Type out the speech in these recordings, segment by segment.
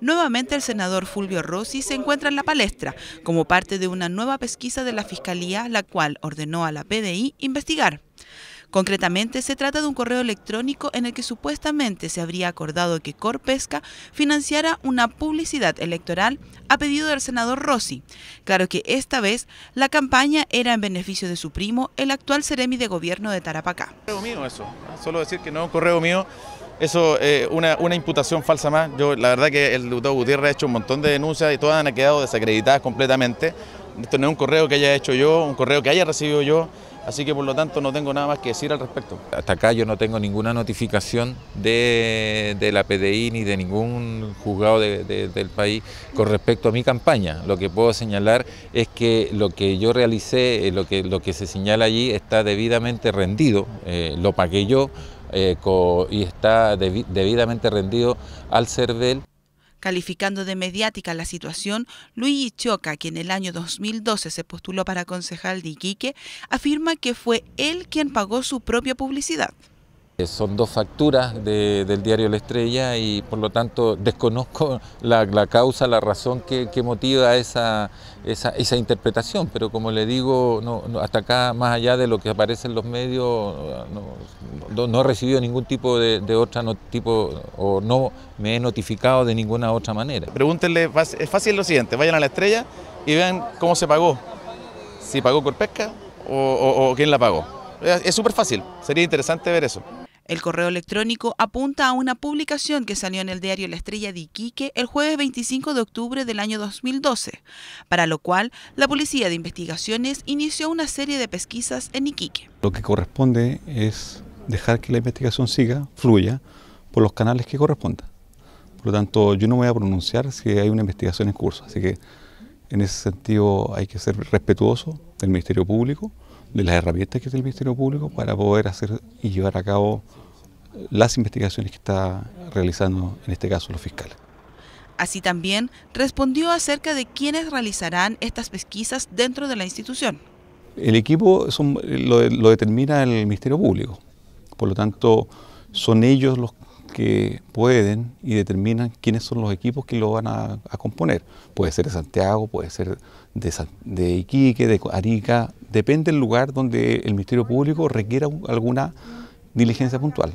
Nuevamente el senador Fulvio Rossi se encuentra en la palestra como parte de una nueva pesquisa de la Fiscalía, la cual ordenó a la PDI investigar. Concretamente, se trata de un correo electrónico en el que supuestamente se habría acordado que Corpesca financiara una publicidad electoral a pedido del senador Rossi. Claro que esta vez la campaña era en beneficio de su primo, el actual Seremi de Gobierno de Tarapacá. correo mío eso, solo decir que no correo mío, eso es eh, una, imputación falsa más. Yo, la verdad que el diputado Gutiérrez ha hecho un montón de denuncias y todas han quedado desacreditadas completamente. Esto no es un correo que haya hecho yo, un correo que haya recibido yo, así que por lo tanto no tengo nada más que decir al respecto. Hasta acá yo no tengo ninguna notificación de, la PDI ni de ningún juzgado del país con respecto a mi campaña. Lo que puedo señalar es que lo que yo realicé, eh, lo que, lo que se señala allí está debidamente rendido, eh, lo pagué yo eh, y está debidamente rendido al CERVEL. Calificando de mediática la situación, Luigi Choca, quien en el año 2012 se postuló para concejal de Iquique, afirma que fue él quien pagó su propia publicidad. Eh, son dos facturas del diario La Estrella y por lo tanto desconozco la, causa, la razón que, motiva esa, interpretación, pero como le digo, hasta acá, más allá de lo que aparece en los medios, no, he recibido ningún tipo de, otra tipo o no me he notificado de ninguna otra manera. Pregúntenle, es fácil lo siguiente, vayan a La Estrella y vean cómo se pagó, si pagó Corpesca o, o quién la pagó. Es súper fácil, sería interesante ver eso. El correo electrónico apunta a una publicación que salió en el diario La Estrella de Iquique el jueves 25 de octubre del año 2012, para lo cual la Policía de Investigaciones inició una serie de pesquisas en Iquique. Lo que corresponde es dejar que la investigación siga, fluya, por los canales que corresponda. Por lo tanto, yo no voy a pronunciar si hay una investigación en curso, así que en ese sentido hay que ser respetuoso del Ministerio Público de las herramientas que tiene el Ministerio Público para poder hacer y llevar a cabo las investigaciones que está realizando, en este caso, los fiscales. Así también respondió acerca de quiénes realizarán estas pesquisas dentro de la institución. El equipo lo, lo, determina el Ministerio Público, por lo tanto son ellos los que pueden y determinan quiénes son los equipos que lo van a, componer. Puede ser de Santiago, puede ser de, de, Iquique, de Arica, depende del lugar donde el Ministerio Público requiera alguna diligencia puntual.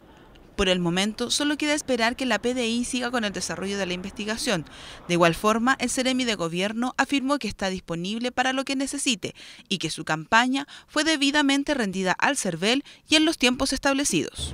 Por el momento, solo queda esperar que la PDI siga con el desarrollo de la investigación. De igual forma, el Ceremi de Gobierno afirmó que está disponible para lo que necesite y que su campaña fue debidamente rendida al CERVEL y en los tiempos establecidos.